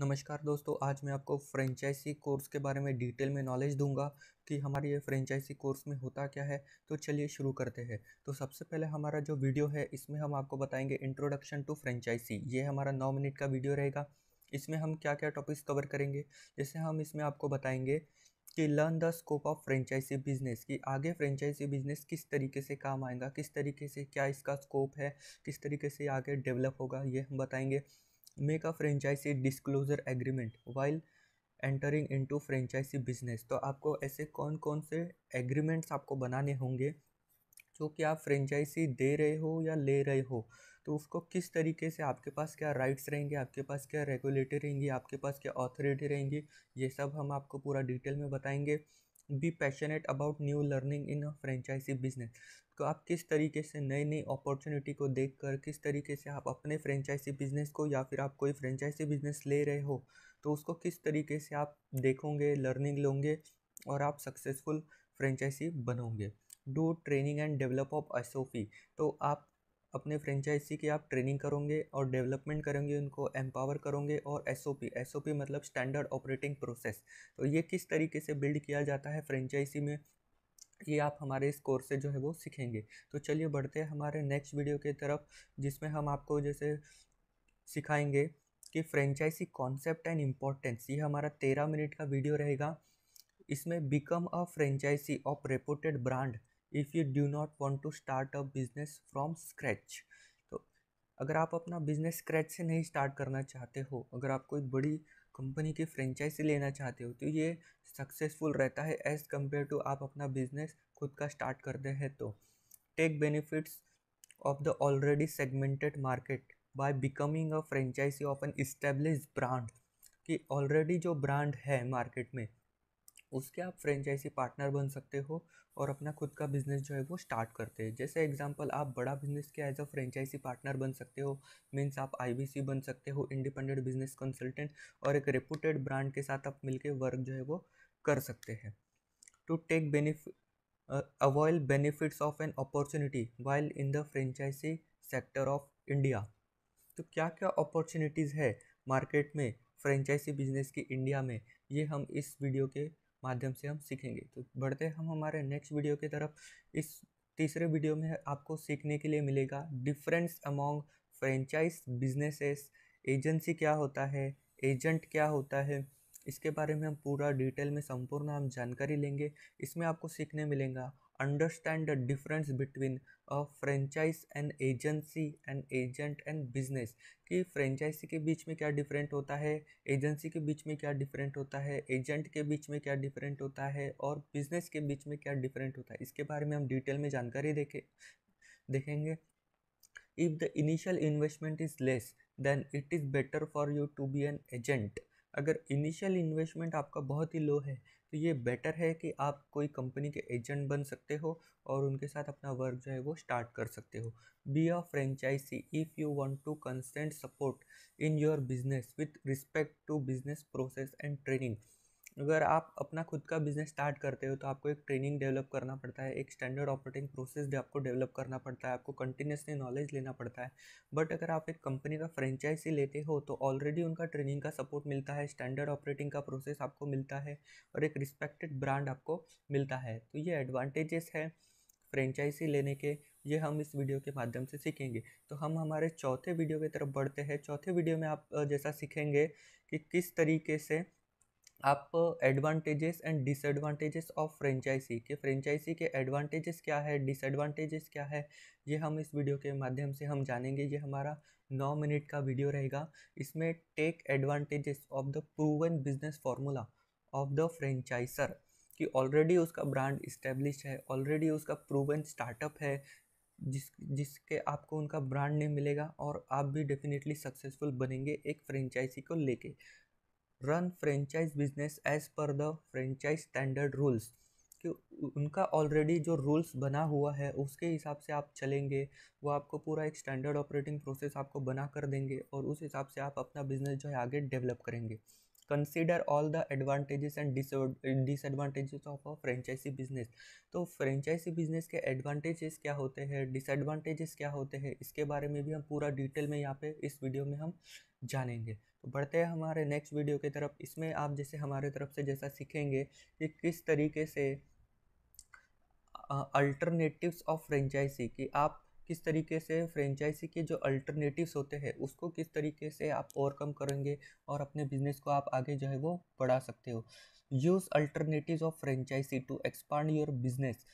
नमस्कार दोस्तों आज मैं आपको फ्रेंचाइजी कोर्स के बारे में डिटेल में नॉलेज दूंगा कि हमारे ये फ्रेंचाइजी कोर्स में होता क्या है तो चलिए शुरू करते हैं तो सबसे पहले हमारा जो वीडियो है इसमें हम आपको बताएंगे इंट्रोडक्शन टू फ्रेंचाइजी ये हमारा नौ मिनट का वीडियो रहेगा इसमें हम क्या क्या टॉपिक्स कवर करेंगे जैसे हम इसमें आपको बताएंगे कि learn the scope of franchisee business कि आगे फ्रेंचाइजी बिजनेस किस तरीके से काम आएगा किस तरीके से क्या इसका स्कोप है किस तरीके से आगे डेवलप होगा ये हम बताएंगे make a franchisee disclosure agreement while entering in franchisee business तो आपको ऐसे कौन कौन से एग्रीमेंट्स आपको बनाने होंगे जो कि आप फ्रेंचाइजी दे रहे हो या ले रहे हो तो उसको किस तरीके से आपके पास क्या राइट्स रहेंगे आपके पास क्या रेगुलेटर रहेंगी आपके पास क्या ऑथोरिटी रहेंगी ये सब हम आपको पूरा डिटेल में बताएंगे be passionate about new learning in franchisee business तो आप किस तरीके से नई नई अपॉर्चुनिटी को देख कर किस तरीके से आप अपने फ्रेंचाइजी बिजनेस को या फिर आप कोई फ्रेंचाइजी बिजनेस ले रहे हो तो उसको किस तरीके से आप देखोगे लर्निंग लोगे और आप सक्सेसफुल फ्रेंचाइजी बनोगे do training and develop of S तो आप अपने फ्रेंचाइजी की आप ट्रेनिंग करोगे और डेवलपमेंट करेंगे उनको एम्पावर करोगे और एस ओ पी मतलब स्टैंडर्ड ऑपरेटिंग प्रोसेस तो ये किस तरीके से बिल्ड किया जाता है फ्रेंचाइजी में ये आप हमारे इस कोर्स से जो है वो सीखेंगे तो चलिए बढ़ते हैं हमारे नेक्स्ट वीडियो की तरफ जिसमें हम आपको जैसे सिखाएंगे कि फ्रेंचाइजी कॉन्सेप्ट एंड इम्पोर्टेंस ये हमारा तेरह मिनट का वीडियो रहेगा इसमें become a franchisee of reputed brand if you do not want to start a business from scratch तो अगर आप अपना बिजनेस स्क्रैच से नहीं स्टार्ट करना चाहते हो अगर आप कोई बड़ी कंपनी की फ्रेंचाइजी लेना चाहते हो तो ये सक्सेसफुल रहता है एज़ कम्पेयर टू आप अपना बिजनेस खुद का स्टार्ट करते हैं तो take benefits of the already segmented market by becoming a franchisee of an establish brand कि ऑलरेडी जो ब्रांड है मार्केट में उसके आप फ्रेंचाइजी पार्टनर बन सकते हो और अपना खुद का बिज़नेस जो है वो स्टार्ट करते हैं जैसे एग्जांपल आप बड़ा बिज़नेस के एज अ फ्रेंचाइजी पार्टनर बन सकते हो मीन्स आप आई बन सकते हो इंडिपेंडेंट बिजनेस कंसल्टेंट और एक रेपूटेड ब्रांड के साथ आप मिलकर वर्क जो है वो कर सकते हैं to take benefit avail benefits of an opportunity while in the franchisee sector of India तो क्या क्या अपॉर्चुनिटीज़ है मार्केट में फ्रेंचाइजी बिजनेस की इंडिया में ये हम इस वीडियो के माध्यम से हम सीखेंगे तो बढ़ते हम हमारे नेक्स्ट वीडियो की तरफ इस तीसरे वीडियो में आपको सीखने के लिए मिलेगा difference among franchise businesses agency क्या होता है एजेंट क्या होता है इसके बारे में हम पूरा डिटेल में संपूर्ण हम जानकारी लेंगे इसमें आपको सीखने मिलेगा understand the difference between a franchise and agency and agent and business कि फ्रेंचाइजी के बीच में क्या डिफरेंट होता है एजेंसी के बीच में क्या डिफरेंट होता है एजेंट के बीच में क्या डिफरेंट होता है और बिजनेस के बीच में क्या डिफरेंट होता है इसके बारे में हम डिटेल में जानकारी देखे देखेंगे if the initial investment is less than it is better for you to be an agent अगर इनिशियल इन्वेस्टमेंट आपका बहुत ही लो है तो ये बेटर है कि आप कोई कंपनी के एजेंट बन सकते हो और उनके साथ अपना वर्क जो है वो स्टार्ट कर सकते हो be a franchisee if you want to constant support in your business with respect to business process and training अगर आप अपना खुद का बिज़नेस स्टार्ट करते हो तो आपको एक ट्रेनिंग डेवलप करना पड़ता है एक स्टैंडर्ड ऑपरेटिंग प्रोसेस भी आपको डेवलप करना पड़ता है आपको कंटिन्यूसली नॉलेज लेना पड़ता है बट अगर आप एक कंपनी का फ्रेंचाइजी लेते हो तो ऑलरेडी उनका ट्रेनिंग का सपोर्ट मिलता है स्टैंडर्ड ऑपरेटिंग का प्रोसेस आपको मिलता है और एक रिस्पेक्टेड ब्रांड आपको मिलता है तो ये एडवांटेजेस है फ्रेंचाइजी लेने के ये हम इस वीडियो के माध्यम से सीखेंगे तो हम हमारे चौथे वीडियो की तरफ बढ़ते हैं चौथे वीडियो में आप जैसा सीखेंगे कि किस तरीके से आप advantages and disadvantages of franchisee के फ्रेंचाइजी के एडवांटेजेस क्या है डिसएडवांटेजेस क्या है ये हम इस वीडियो के माध्यम से हम जानेंगे ये हमारा नौ मिनट का वीडियो रहेगा इसमें take advantages of the proven business formula of the franchiser कि ऑलरेडी उसका ब्रांड इस्टेब्लिश है ऑलरेडी उसका प्रूवन स्टार्टअप है जिस जिसके आपको उनका ब्रांड नेम मिलेगा और आप भी डेफिनेटली सक्सेसफुल बनेंगे एक फ्रेंचाइजी को लेके run franchise business as per the franchise standard rules कि उनका ऑलरेडी जो रूल्स बना हुआ है उसके हिसाब से आप चलेंगे वो आपको पूरा एक स्टैंडर्ड ऑपरेटिंग प्रोसेस आपको बना कर देंगे और उस हिसाब से आप अपना बिजनेस जो है आगे डेवलप करेंगे consider all the advantages and disadvantages of a franchisee business तो फ्रेंचाइजी बिजनेस के एडवांटेजेस क्या होते हैं डिसएडवांटेजेस क्या होते हैं इसके बारे में भी हम पूरा डिटेल में यहाँ पे इस वीडियो में हम जानेंगे तो बढ़ते हैं हमारे नेक्स्ट वीडियो की तरफ इसमें आप जैसे हमारे तरफ से जैसा सीखेंगे कि किस तरीके से अल्टरनेटिव्स ऑफ फ्रेंचाइजी कि आप किस तरीके से फ्रेंचाइजी के जो अल्टरनेटिव्स होते हैं उसको किस तरीके से आप ओवरकम करेंगे और अपने बिजनेस को आप आगे जो है वो बढ़ा सकते हो use alternative of franchisee to expand your business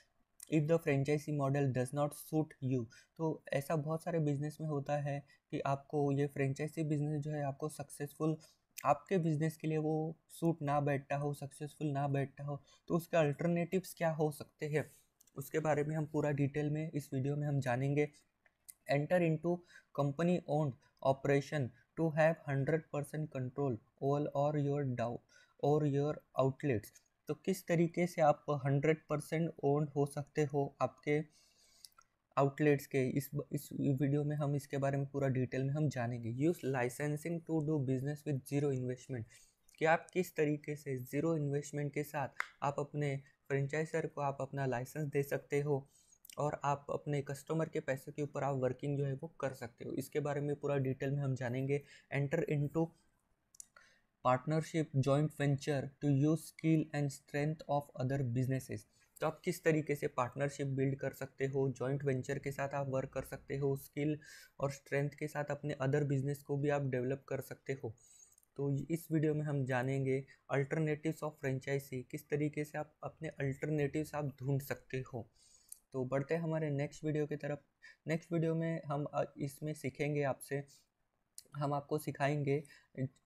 if the franchisee model does not suit you तो ऐसा बहुत सारे बिजनेस में होता है कि आपको ये फ्रेंचाइजी बिजनेस जो है आपको सक्सेसफुल आपके बिजनेस के लिए वो सूट ना बैठता हो सक्सेसफुल ना बैठता हो तो उसके अल्टरनेटिव्स क्या हो सकते हैं उसके बारे में हम पूरा डिटेल में इस वीडियो में हम जानेंगे enter into company owned operation to have hundred percent control over और योर डाउ और योर आउटलेट्स तो किस तरीके से आप हंड्रेड परसेंट ओन हो सकते हो आपके आउटलेट्स के इस इस वीडियो में हम इसके बारे में पूरा डिटेल में हम जानेंगे use licensing to do business with zero investment कि आप किस तरीके से ज़ीरो इन्वेस्टमेंट के साथ आप अपने फ्रेंचाइजर को आप अपना लाइसेंस दे सकते हो और आप अपने कस्टमर के पैसे के ऊपर आप वर्किंग जो है वो कर सकते हो इसके बारे में पूरा डिटेल में हम जानेंगे enter into partnership joint venture to use skill and strength of other businesses तो आप किस तरीके से पार्टनरशिप बिल्ड कर सकते हो जॉइंट वेंचर के साथ आप वर्क कर सकते हो स्किल और स्ट्रेंथ के साथ अपने अदर बिजनेस को भी आप डेवलप कर सकते हो तो इस वीडियो में हम जानेंगे अल्टरनेटिव्स ऑफ फ्रेंचाइजी किस तरीके से आप अपने अल्टरनेटिव्स आप ढूंढ सकते हो तो बढ़ते हमारे नेक्स्ट वीडियो की तरफ नेक्स्ट वीडियो में हम इसमें सीखेंगे आपसे हम आपको सिखाएंगे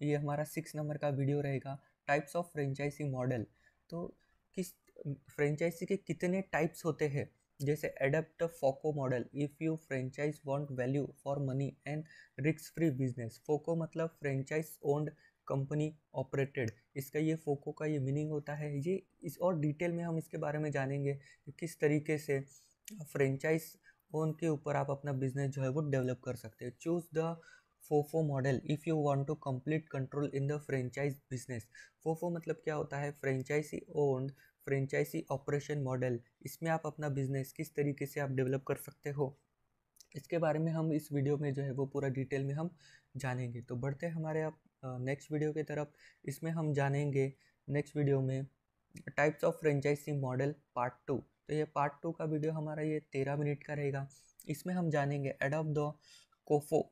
ये हमारा सिक्स नंबर का वीडियो रहेगा टाइप्स ऑफ फ्रेंचाइजी मॉडल तो किस फ्रेंचाइजी के कितने टाइप्स होते हैं जैसे adapt FOCO model if you franchise want value for money and रिक्स फ्री बिजनेस फोको मतलब फ्रेंचाइज ओन्ड कंपनी ऑपरेटेड इसका ये फोको का ये मीनिंग होता है ये इस और डिटेल में हम इसके बारे में जानेंगे कि किस तरीके से फ्रेंचाइज ओन के ऊपर आप अपना बिजनेस जो है वो डेवलप कर सकते हैं choose the FOFO model if you want to complete control in the franchise business FOFO मतलब क्या होता है franchisee owned franchisee operation model इसमें आप अपना बिजनेस किस तरीके से आप डेवलप कर सकते हो इसके बारे में हम इस वीडियो में जो है वो पूरा डिटेल में हम जानेंगे तो बढ़ते हमारे आप नेक्स्ट वीडियो की तरफ इसमें हम जानेंगे नेक्स्ट वीडियो में types of franchisee model part two तो ये पार्ट टू का वीडियो हमारा ये तेरह मिनट का रहेगा इसमें हम जानेंगे adopt the COFO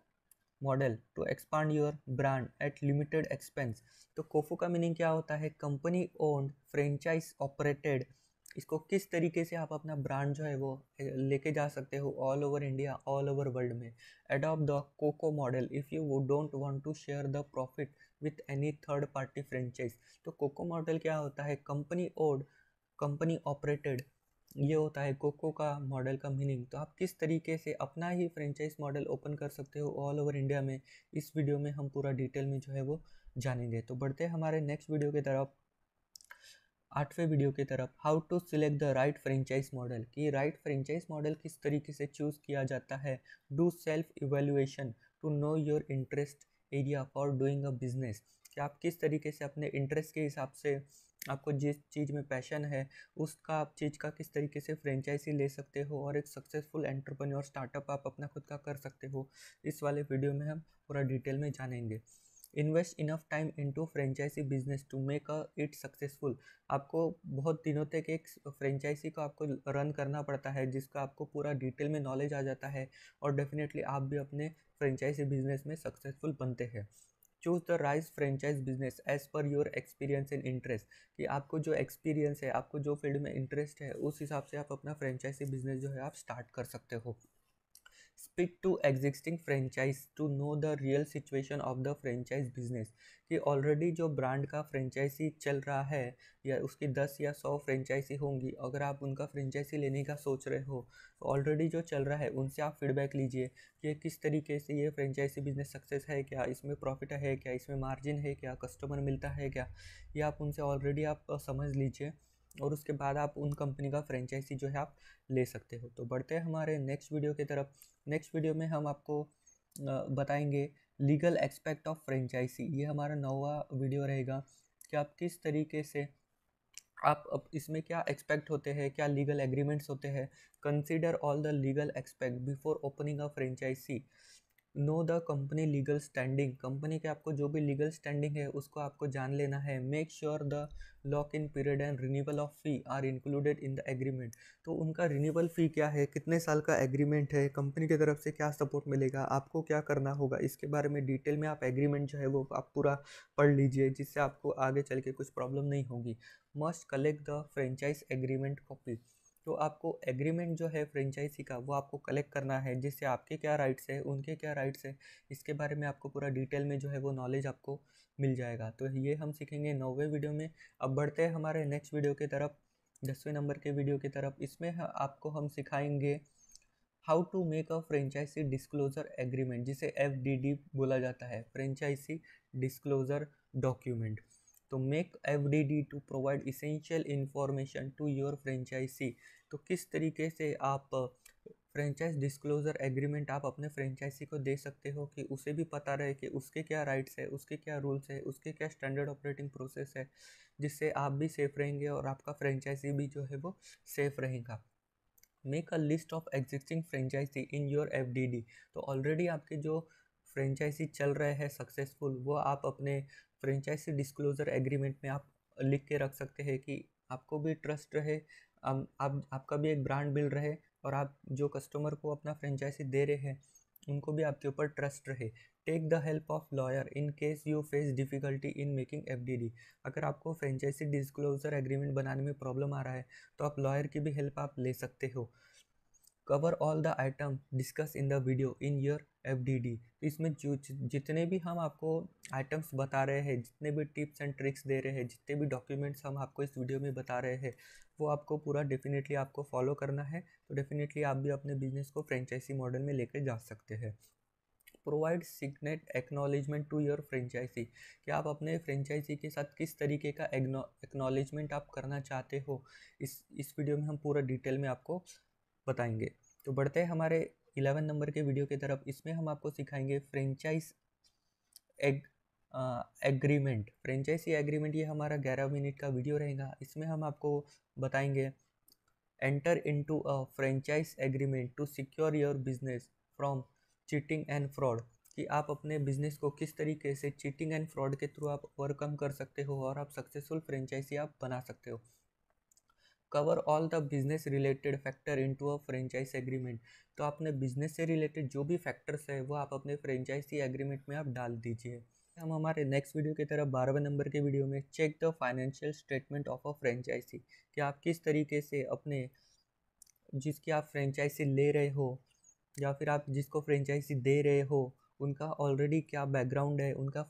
model to expand your brand at limited expense तो कोफो का मीनिंग क्या होता है कंपनी ओन्ड फ्रेंचाइज ऑपरेटेड इसको किस तरीके से आप अपना ब्रांड जो है वो लेके जा सकते हो all over India all over world में adopt the COCO model if you वो don't want to share the profit with any third party franchise तो कोको मॉडल क्या होता है कंपनी ओड कंपनी ऑपरेटेड ये होता है कोको का मॉडल का मीनिंग तो आप किस तरीके से अपना ही फ्रेंचाइज मॉडल ओपन कर सकते हो ऑल ओवर इंडिया में इस वीडियो में हम पूरा डिटेल में जो है वो जानेंगे तो बढ़ते हैं हमारे नेक्स्ट वीडियो की तरफ आठवें वीडियो की तरफ how to select the right franchise model कि राइट फ्रेंचाइज मॉडल किस तरीके से चूज़ किया जाता है do self evaluation to know your interest area for doing a business कि आप किस तरीके से अपने इंटरेस्ट के हिसाब से आपको जिस चीज़ में पैशन है उसका आप चीज़ का किस तरीके से फ्रेंचाइजी ले सकते हो और एक सक्सेसफुल एंटरप्रेन्योर स्टार्टअप आप अपना खुद का कर सकते हो इस वाले वीडियो में हम पूरा डिटेल में जानेंगे invest enough time into franchisee business to make a it successful आपको बहुत दिनों तक एक फ्रेंचाइजी को आपको रन करना पड़ता है जिसका आपको पूरा डिटेल में नॉलेज आ जाता है और डेफिनेटली आप भी अपने फ्रेंचाइजी बिजनेस में सक्सेसफुल बनते हैं choose the rise franchise business as per your experience and interest कि आपको जो एक्सपीरियंस है आपको जो फील्ड में इंटरेस्ट है उस हिसाब से आप अपना फ्रेंचाइजी बिजनेस जो है आप स्टार्ट कर सकते हो speak to existing franchise to know the real situation of the franchise business कि ऑलरेडी जो ब्रांड का फ्रेंचाइजी चल रहा है या उसकी दस या सौ फ्रेंचाइजी होंगी अगर आप उनका फ्रेंचाइजी लेने का सोच रहे हो तो ऑलरेडी जो चल रहा है उनसे आप फीडबैक लीजिए कि किस तरीके से ये फ्रेंचाइजी बिजनेस सक्सेस है क्या इसमें प्रॉफिट है क्या इसमें मार्जिन है क्या कस्टमर मिलता है क्या ये आप उनसे ऑलरेडी आप समझ लीजिए और उसके बाद आप उन कंपनी का फ्रेंचाइजी जो है आप ले सकते हो तो बढ़ते हैं हमारे नेक्स्ट वीडियो की तरफ नेक्स्ट वीडियो में हम आपको बताएंगे लीगल एक्सपेक्ट ऑफ फ्रेंचाइजी ये हमारा नौवा वीडियो रहेगा कि आप किस तरीके से आप अब इसमें क्या एक्सपेक्ट होते हैं क्या लीगल एग्रीमेंट्स होते हैं consider all the legal expect before opening a franchisee know the company legal standing company के आपको जो भी लीगल स्टैंडिंग है उसको आपको जान लेना है make sure the lock in period and renewal of fee are included in the agreement तो उनका रिन्यूअल फ़ी क्या है कितने साल का एग्रीमेंट है कंपनी की तरफ से क्या सपोर्ट मिलेगा आपको क्या करना होगा इसके बारे में डिटेल में आप एग्रीमेंट जो है वो आप पूरा पढ़ लीजिए जिससे आपको आगे चल के कुछ प्रॉब्लम नहीं होगी must collect the franchise agreement copy तो आपको एग्रीमेंट जो है फ्रेंचाइजी का वो आपको कलेक्ट करना है जिससे आपके क्या राइट्स है उनके क्या राइट्स है इसके बारे में आपको पूरा डिटेल में जो है वो नॉलेज आपको मिल जाएगा तो ये हम सीखेंगे नौवे वीडियो में अब बढ़ते हैं हमारे नेक्स्ट वीडियो की तरफ दसवें नंबर के वीडियो की तरफ इसमें आपको हम सिखाएंगे how to make a franchisee disclosure agreement जिसे एफ बोला जाता है फ्रेंचाइजी डिस्क्लोज़र डॉक्यूमेंट तो make F D D to provide essential information to your franchisee तो किस तरीके से आप फ्रेंचाइज डिस्क्लोज़र एग्रीमेंट आप अपने फ्रेंचाइजी को दे सकते हो कि उसे भी पता रहे कि उसके क्या राइट्स है उसके क्या रूल्स है उसके क्या स्टैंडर्ड ऑपरेटिंग प्रोसेस है जिससे आप भी सेफ़ रहेंगे और आपका फ्रेंचाइजी भी जो है वो सेफ़ रहेगा make a list of existing franchisee in your F D D तो ऑलरेडी आपके जो फ्रेंचाइजी चल रहे हैं सक्सेसफुल वो आप अपने फ्रेंचाइज डिस्क्लोज़र एग्रीमेंट में आप लिख के रख सकते हैं कि आपको भी ट्रस्ट रहे आप, आप आपका भी एक ब्रांड बिल रहे और आप जो कस्टमर को अपना फ्रेंचाइजी दे रहे हैं उनको भी आपके ऊपर ट्रस्ट रहे take the help of lawyer in case you face difficulty in making F अगर आपको फ्रेंचाइजी डिस्क्लोज़र एग्रीमेंट बनाने में प्रॉब्लम आ रहा है तो आप लॉयर की भी हेल्प आप ले सकते हो cover all the item discuss in the video in your F D D तो इसमें जो जितने भी हम आपको आइटम्स बता रहे हैं जितने भी टिप्स एंड ट्रिक्स दे रहे हैं जितने भी डॉक्यूमेंट्स हम आपको इस वीडियो में बता रहे हैं वो आपको पूरा डेफिनेटली आपको फॉलो करना है तो डेफिनेटली आप भी अपने बिजनेस को फ्रेंचाइजी मॉडल में लेकर जा सकते हैं provide signed acknowledgement to your franchisee कि आप अपने फ्रेंचाइजी के साथ किस तरीके का एक्नॉलेजमेंट आप करना चाहते हो इस इस वीडियो में हम पूरा डिटेल में आपको बताएंगे तो बढ़ते हैं हमारे इलेवन नंबर के वीडियो की तरफ इसमें हम आपको सिखाएंगे फ्रेंचाइज एग एग्रीमेंट फ्रेंचाइजी एग्रीमेंट ये हमारा ग्यारह मिनट का वीडियो रहेगा इसमें हम आपको बताएंगे enter into a franchise agreement to secure your business from cheating and fraud कि आप अपने बिजनेस को किस तरीके से चीटिंग एंड फ्रॉड के थ्रू आप ओवरकम कर सकते हो और आप सक्सेसफुल फ्रेंचाइजी आप बना सकते हो cover all the business related factor into a franchise agreement तो आपने बिजनेस से रिलेटेड जो भी फैक्टर्स है वो आप अपने फ्रेंचाइजी एग्रीमेंट में आप डाल दीजिए हम हमारे नेक्स्ट वीडियो की तरफ बारहवें नंबर के वीडियो में check the financial statement of a franchisee कि आप किस तरीके से अपने जिसकी आप फ्रेंचाइजी ले रहे हो या फिर आप जिसको फ्रेंचाइजी दे रहे हो उनका ऑलरेडी क्या बैकग्राउंड है उनका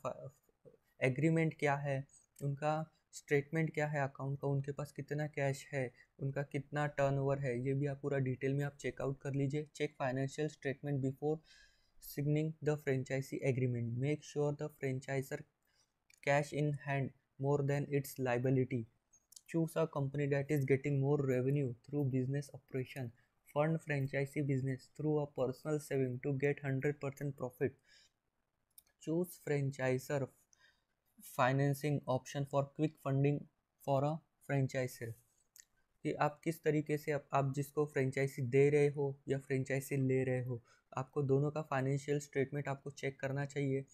एग्रीमेंट क्या है उनका स्टेटमेंट क्या है अकाउंट का उनके पास कितना कैश है उनका कितना टर्नओवर है ये भी आप पूरा डिटेल में आप चेकआउट कर लीजिए check financial statement before signing the franchisee agreement make sure the franchiser cash in hand more than its liability choose a company that is getting more revenue through business operation fund franchisee business through a personal saving to get hundred percent profit choose franchiser financing option for quick funding for a franchiser कि आप किस तरीके से आप, आप जिसको franchise दे रहे हो या फ्रेंचाइजी ले रहे हो आपको दोनों का फाइनेंशियल स्टेटमेंट आपको चेक करना चाहिए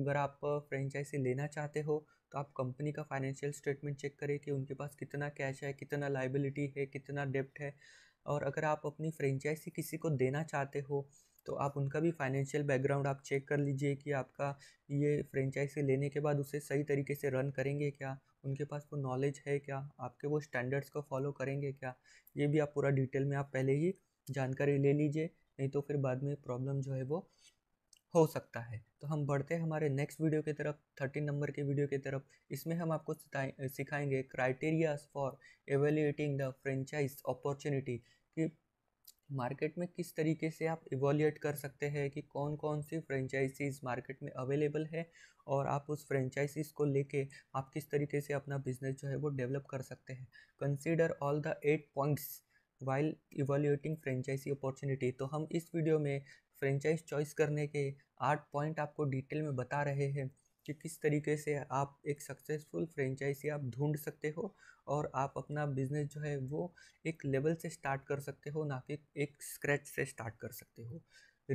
अगर आप फ्रेंचाइजी लेना चाहते हो तो आप कंपनी का फाइनेंशियल स्टेटमेंट चेक करें कि उनके पास कितना कैश है कितना लाइबिलिटी है कितना डेप्ट है और अगर आप अपनी फ्रेंचाइजी किसी को देना चाहते हो तो आप उनका भी फाइनेंशियल बैकग्राउंड आप चेक कर लीजिए कि आपका ये फ्रेंचाइज से लेने के बाद उसे सही तरीके से रन करेंगे क्या उनके पास वो नॉलेज है क्या आपके वो स्टैंडर्ड्स को फॉलो करेंगे क्या ये भी आप पूरा डिटेल में आप पहले ही जानकारी ले लीजिए नहीं तो फिर बाद में प्रॉब्लम जो है वो हो सकता है तो हम बढ़ते हैं हमारे नेक्स्ट वीडियो की तरफ थर्टीन नंबर के वीडियो की तरफ इसमें हम आपको सिखाएंगे criterias for evaluating the franchise opportunity कि मार्केट में किस तरीके से आप इवोल्यूट कर सकते हैं कि कौन कौन सी फ्रेंचाइजीज मार्केट में अवेलेबल है और आप उस फ्रेंचाइजीज को लेके आप किस तरीके से अपना बिजनेस जो है वो डेवलप कर सकते हैं consider all the eight points while evaluating franchisee opportunity तो हम इस वीडियो में फ्रेंचाइज चॉइस करने के आठ पॉइंट आपको डिटेल में बता रहे हैं कि किस तरीके से आप एक सक्सेसफुल फ्रेंचाइजी आप ढूंढ सकते हो और आप अपना बिजनेस जो है वो एक लेवल से स्टार्ट कर सकते हो ना कि एक स्क्रैच से स्टार्ट कर सकते हो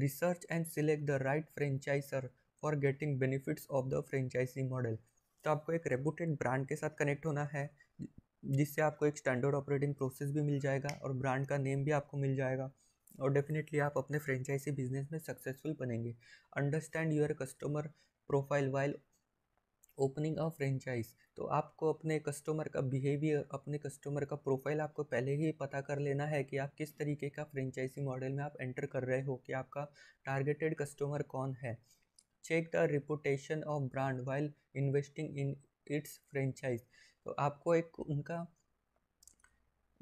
research and select the right franchiser for getting benefits of the franchisee model तो आपको एक रेपूटेड ब्रांड के साथ कनेक्ट होना है जिससे आपको एक स्टैंडर्ड ऑपरेटिंग प्रोसेस भी मिल जाएगा और ब्रांड का नेम भी आपको मिल जाएगा और डेफिनेटली आप अपने फ्रेंचाइजी बिजनेस में सक्सेसफुल बनेंगे understand your customer profile while opening of franchise तो आपको अपने कस्टमर का बिहेवियर अपने कस्टमर का प्रोफाइल आपको पहले ही पता कर लेना है कि आप किस तरीके का फ्रेंचाइजी मॉडल में आप एंटर कर रहे हो कि आपका टारगेटेड कस्टमर कौन है check the reputation of brand while investing in its franchise तो आपको एक उनका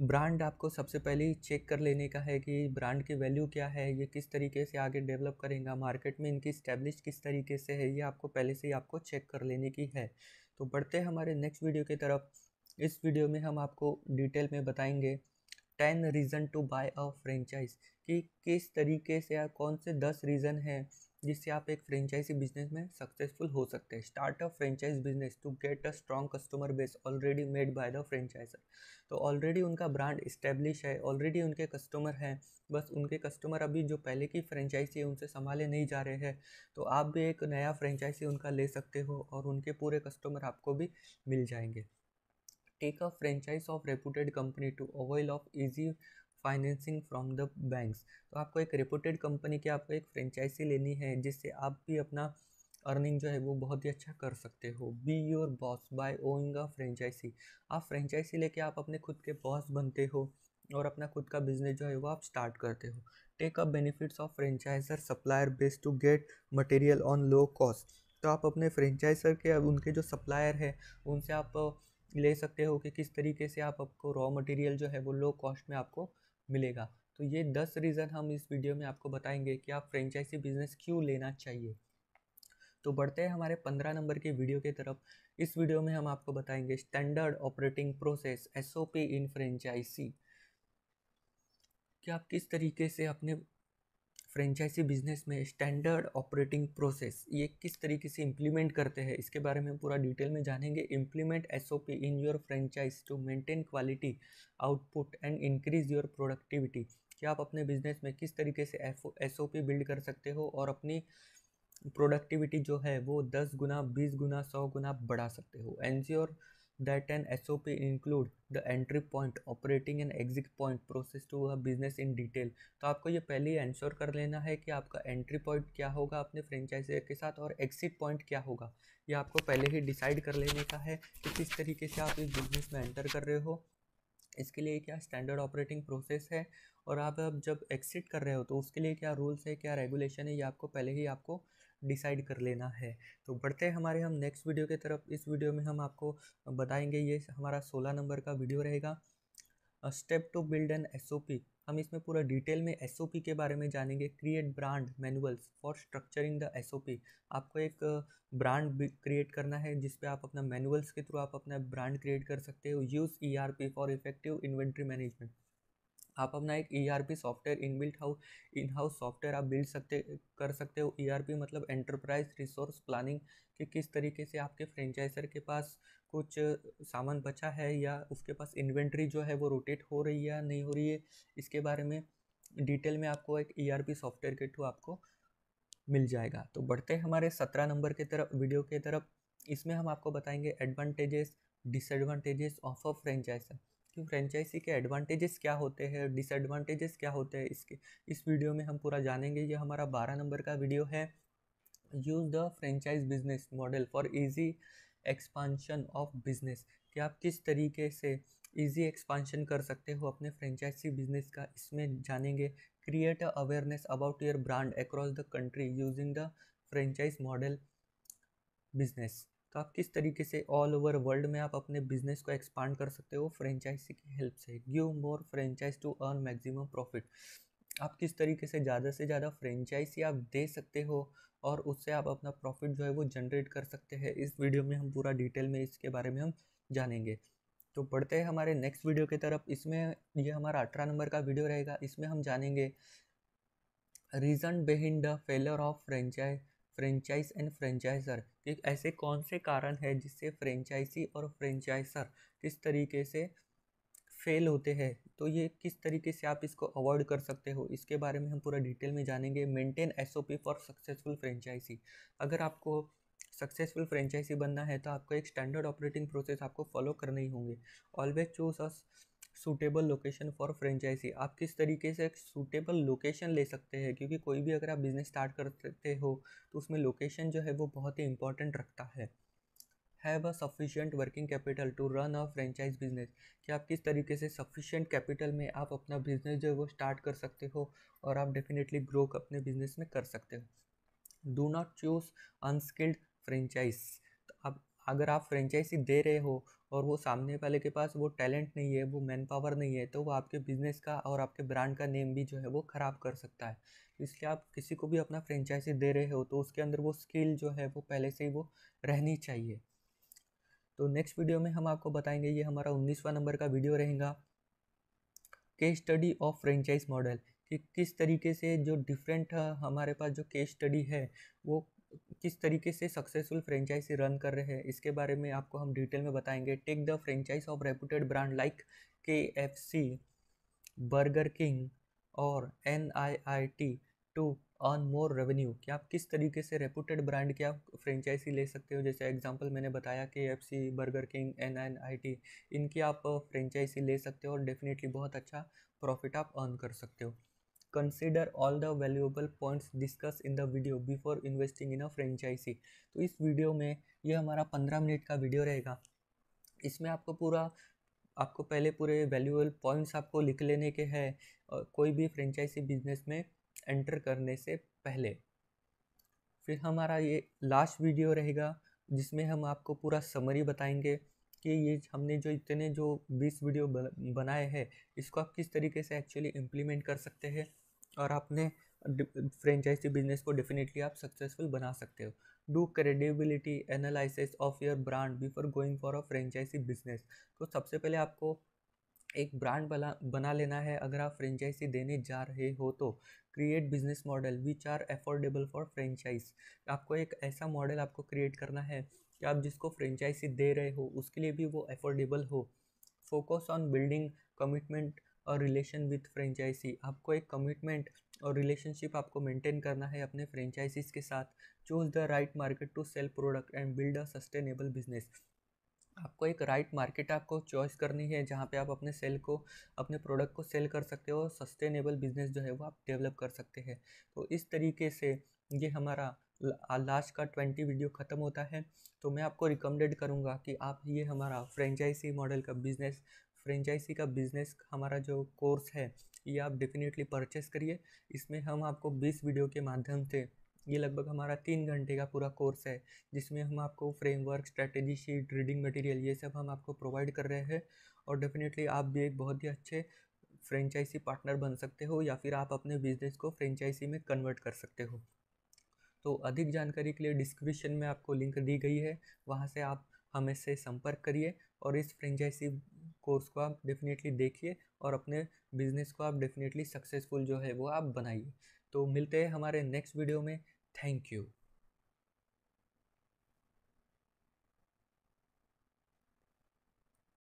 ब्रांड आपको सबसे पहले चेक कर लेने का है कि ब्रांड की वैल्यू क्या है ये किस तरीके से आगे डेवलप करेगा मार्केट में इनकी स्टैब्लिश किस तरीके से है ये आपको पहले से ही आपको चेक कर लेने की है तो बढ़ते हमारे नेक्स्ट वीडियो की तरफ इस वीडियो में हम आपको डिटेल में बताएंगे ten reason to buy a franchise कि किस तरीके से या कौन से दस रीज़न हैं जिससे आप एक फ्रेंचाइजी बिजनेस में सक्सेसफुल हो सकते हैं startup franchise business to get a strong customer base already made by the franchiser तो ऑलरेडी उनका ब्रांड इस्टेब्लिश है ऑलरेडी उनके कस्टमर हैं बस उनके कस्टमर अभी जो पहले की फ्रेंचाइजी है उनसे संभाले नहीं जा रहे हैं तो आप भी एक नया फ्रेंचाइजी उनका ले सकते हो और उनके पूरे कस्टमर आपको भी मिल जाएंगे take a franchise of reputed company to avail of easy financing from the banks तो आपको एक रिपोर्टेड कंपनी की आपको एक फ्रेंचाइजी लेनी है जिससे आप भी अपना अर्निंग जो है वो बहुत ही अच्छा कर सकते हो be your boss by owning a franchisee आप फ्रेंचाइजी लेके आप अपने खुद के बॉस बनते हो और अपना खुद का बिजनेस जो है वो आप स्टार्ट करते हो take up benefits of franchiser supplier base to get material on low cost तो आप अपने फ्रेंचाइजर के उनके जो सप्लायर है उनसे आप ले सकते हो कि किस तरीके से आप आपको रॉ मटेरियल जो है वो लो कॉस्ट में आपको मिलेगा तो ये दस रीज़न हम इस वीडियो में आपको बताएंगे कि आप फ्रेंचाइजी बिजनेस क्यों लेना चाहिए तो बढ़ते हैं हमारे पंद्रह नंबर के वीडियो की तरफ इस वीडियो में हम आपको बताएंगे standard operating process SOP in franchisee कि आप किस तरीके से अपने फ्रेंचाइजी बिजनेस में स्टैंडर्ड ऑपरेटिंग प्रोसेस ये किस तरीके से इम्प्लीमेंट करते हैं इसके बारे में पूरा डिटेल में जानेंगे implement S O P in your franchise to maintain quality output and increase your productivity क्या आप अपने बिजनेस में किस तरीके से एस ओ पी बिल्ड कर सकते हो और अपनी प्रोडक्टिविटी जो है वो दस गुना बीस गुना सौ गुना बढ़ा सकते हो ensure that an SOP include the entry point operating and exit point process to a business in detail तो आपको ये पहले ही एंश्योर कर लेना है कि आपका एंट्री पॉइंट क्या होगा अपने फ्रेंचाइजर के साथ और एग्जिट पॉइंट क्या होगा ये आपको पहले ही डिसाइड कर लेने का है कि किस तरीके से आप इस बिज़नेस में एंटर कर रहे हो इसके लिए क्या स्टैंडर्ड ऑपरेटिंग प्रोसेस है और आप अब जब एग्जिट कर रहे हो तो उसके लिए क्या रूल्स है क्या रेगुलेशन है ये आपको पहले ही आपको डिसाइड कर लेना है तो बढ़ते हैं हमारे हम नेक्स्ट वीडियो की तरफ इस वीडियो में हम आपको बताएंगे ये हमारा सोलह नंबर का वीडियो रहेगा step to build an S हम इसमें पूरा डिटेल में एस के बारे में जानेंगे create brand manuals for structuring the S आपको एक ब्रांड क्रिएट करना है जिसपे आप अपना मैनुअल्स के थ्रू आप अपना ब्रांड क्रिएट कर सकते हो use E e for effective inventory management आप अपना एक E software in built house in house software आप बिल्ड सकते कर सकते हो ई e मतलब एंटरप्राइज रिसोर्स प्लानिंग कि किस तरीके से आपके फ्रेंचाइजर के पास कुछ सामान बचा है या उसके पास इन्वेंट्री जो है वो रोटेट हो रही है या नहीं हो रही है इसके बारे में डिटेल में आपको एक ई e सॉफ्टवेयर के थ्रू आपको मिल जाएगा तो बढ़ते हैं हमारे सत्रह नंबर के तरफ वीडियो के तरफ इसमें हम आपको बताएंगे advantages disadvantages of a franchiser franchisee के एडवांटेजेस क्या होते हैं डिसएडवांटेजेस क्या होते हैं इसके इस वीडियो में हम पूरा जानेंगे ये हमारा बारह नंबर का वीडियो है use the franchise business model for easy expansion of business कि आप किस तरीके से ईजी एक्सपांशन कर सकते हो अपने फ्रेंचाइजी बिजनेस का इसमें जानेंगे create awareness about your brand across the country using the franchise model business तो आप किस तरीके से ऑल ओवर वर्ल्ड में आप अपने बिजनेस को एक्सपांड कर सकते हो फ्रेंचाइजी की हेल्प से give more franchise to earn maximum profit आप किस तरीके से ज़्यादा से ज़्यादा फ्रेंचाइजी आप दे सकते हो और उससे आप अपना प्रॉफिट जो है वो जनरेट कर सकते हैं इस वीडियो में हम पूरा डिटेल में इसके बारे में हम जानेंगे तो बढ़ते हैं हमारे नेक्स्ट वीडियो की तरफ इसमें ये हमारा अठारह नंबर का वीडियो रहेगा इसमें हम जानेंगे reason behind the failure of franchise franchise and franchiser कि ऐसे कौन से कारण हैं जिससे फ्रेंचाइजी और फ्रेंचाइजर किस तरीके से फेल होते हैं तो ये किस तरीके से आप इसको अवॉइड कर सकते हो इसके बारे में हम पूरा डिटेल में जानेंगे maintain SOP for successful franchisee अगर आपको सक्सेसफुल फ्रेंचाइजी बनना है तो आपको एक स्टैंडर्ड ऑपरेटिंग प्रोसेस आपको फॉलो करने ही होंगे always choose as suitable location for franchisee आप किस तरीके से सूटेबल लोकेशन ले सकते हैं क्योंकि कोई भी अगर आप बिज़नेस स्टार्ट करते हो तो उसमें लोकेशन जो है वो बहुत ही इंपॉर्टेंट रखता है have a sufficient working capital to run a franchise business कि आप किस तरीके से सफिशियंट कैपिटल में आप अपना बिजनेस जो है वो स्टार्ट कर सकते हो और आप डेफिनेटली ग्रो अपने बिजनेस में कर सकते हो do not choose unskilled franchise आप अगर आप फ्रेंचाइजी दे रहे हो और वो सामने वाले के पास वो टैलेंट नहीं है वो मैन पावर नहीं है तो वो आपके बिज़नेस का और आपके ब्रांड का नेम भी जो है वो ख़राब कर सकता है तो इसलिए आप किसी को भी अपना फ्रेंचाइजी दे रहे हो तो उसके अंदर वो स्किल जो है वो पहले से ही वो रहनी चाहिए तो नेक्स्ट वीडियो में हम आपको बताएंगे ये हमारा उन्नीसवा नंबर का वीडियो रहेगा के स्टडी ऑफ फ्रेंचाइज मॉडल कि किस तरीके से जो डिफरेंट हमारे पास जो केस स्टडी है वो किस तरीके से सक्सेसफुल फ्रेंचाइजी रन कर रहे हैं इसके बारे में आपको हम डिटेल में बताएंगे take the franchise of reputed brand like K F C Burger King और N I I T to earn more revenue कि आप किस तरीके से रेपूटेड ब्रांड की आप फ्रेंचाइजी ले सकते हो जैसे एग्जाम्पल मैंने बताया कि F C Burger King N N I T इनकी आप फ्रेंचाइजी ले सकते हो और डेफिनेटली बहुत अच्छा प्रॉफिट आप अर्न कर सकते हो consider all the valuable points discuss in the video before investing in a franchisee तो इस वीडियो में ये हमारा पंद्रह मिनट का वीडियो रहेगा इसमें आपको पूरा आपको पहले पूरे वैल्यूएबल पॉइंट्स आपको लिख लेने के हैं कोई भी फ्रेंचाइजी बिजनेस में एंटर करने से पहले फिर हमारा ये लास्ट वीडियो रहेगा जिसमें हम आपको पूरा समरी बताएंगे कि ये हमने जो इतने जो बीस वीडियो बनाए हैं इसको आप किस तरीके से एक्चुअली इम्प्लीमेंट कर सकते हैं और अपने फ्रेंचाइजी बिजनेस को डेफिनेटली आप सक्सेसफुल बना सकते हो do credibility analysis of your brand before going for a franchisee business तो सबसे पहले आपको एक ब्रांड बना बना लेना है अगर आप फ्रेंचाइजी देने जा रहे हो तो create business model which are affordable for franchise आपको एक ऐसा मॉडल आपको क्रिएट करना है कि आप जिसको फ्रेंचाइजी दे रहे हो उसके लिए भी वो एफोर्डेबल हो फोकस ऑन बिल्डिंग कमिटमेंट और रिलेशन विथ फ्रेंचाइजी आपको एक कमिटमेंट और रिलेशनशिप आपको मेंटेन करना है अपने फ्रेंचाइजीज के साथ choose the right market to sell product and build a sustainable business आपको एक राइट right मार्केट आपको चॉइस करनी है जहाँ पे आप अपने सेल को अपने प्रोडक्ट को सेल कर सकते हो सस्टेनेबल बिजनेस जो है वो आप डेवलप कर सकते हैं तो इस तरीके से ये हमारा लास्ट का ट्वेंटी वीडियो ख़त्म होता है तो मैं आपको रिकमेंडेड करूँगा कि आप ये हमारा फ्रेंचाइजी मॉडल का बिज़नेस फ्रेंचाइजी का बिज़नेस हमारा जो कोर्स है ये आप डेफिनेटली परचेस करिए इसमें हम आपको 20 वीडियो के माध्यम से ये लगभग हमारा तीन घंटे का पूरा कोर्स है जिसमें हम आपको framework strategy sheet reading material ये सब हम आपको प्रोवाइड कर रहे हैं और डेफिनेटली आप भी एक बहुत ही अच्छे फ्रेंचाइजी पार्टनर बन सकते हो या फिर आप अपने बिजनेस को फ्रेंचाइजी में कन्वर्ट कर सकते हो तो अधिक जानकारी के लिए डिस्क्रिप्शन में आपको लिंक दी गई है वहाँ से आप हमें से संपर्क करिए और इस फ्रेंचाइजी कोर्स को आप डेफिनेटली देखिए और अपने बिजनेस को आप डेफिनेटली सक्सेसफुल जो है वो आप बनाइए तो मिलते हैं हमारे नेक्स्ट वीडियो में थैंक यू